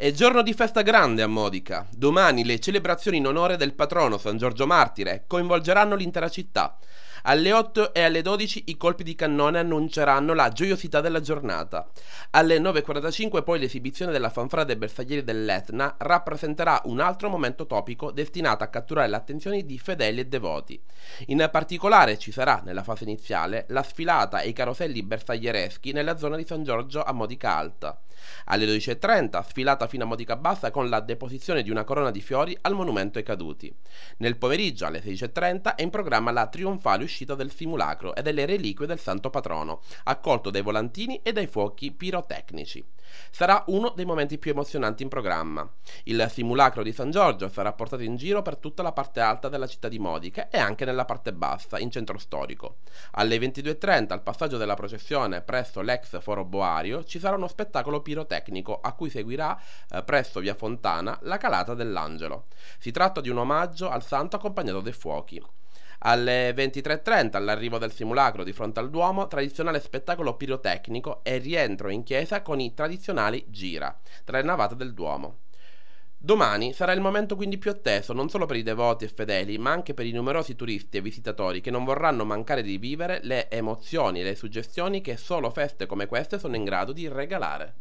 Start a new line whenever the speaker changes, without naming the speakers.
È giorno di festa grande a Modica. Domani le celebrazioni in onore del patrono San Giorgio Martire coinvolgeranno l'intera città. Alle 8 e alle 12 i colpi di cannone annunceranno la gioiosità della giornata. Alle 9.45 poi l'esibizione della fanfara dei bersaglieri dell'Etna rappresenterà un altro momento topico destinato a catturare l'attenzione di fedeli e devoti. In particolare ci sarà, nella fase iniziale, la sfilata e i caroselli bersagliereschi nella zona di San Giorgio a Modica Alta. Alle 12.30, sfilata fino a Bassa con la deposizione di una corona di fiori al monumento ai caduti. Nel pomeriggio alle 16.30 è in programma la trionfale uscita del simulacro e delle reliquie del santo patrono, accolto dai volantini e dai fuochi pirotecnici. Sarà uno dei momenti più emozionanti in programma. Il simulacro di San Giorgio sarà portato in giro per tutta la parte alta della città di Modica e anche nella parte bassa, in centro storico. Alle 22.30, al passaggio della processione presso l'ex foro Boario, ci sarà uno spettacolo pirotecnico a cui seguirà eh, presso via Fontana, la calata dell'Angelo. Si tratta di un omaggio al santo accompagnato dai fuochi. Alle 23.30, all'arrivo del simulacro di fronte al Duomo, tradizionale spettacolo pirotecnico e rientro in chiesa con i tradizionali gira, tra le navate del Duomo. Domani sarà il momento quindi più atteso non solo per i devoti e fedeli, ma anche per i numerosi turisti e visitatori che non vorranno mancare di vivere le emozioni e le suggestioni che solo feste come queste sono in grado di regalare.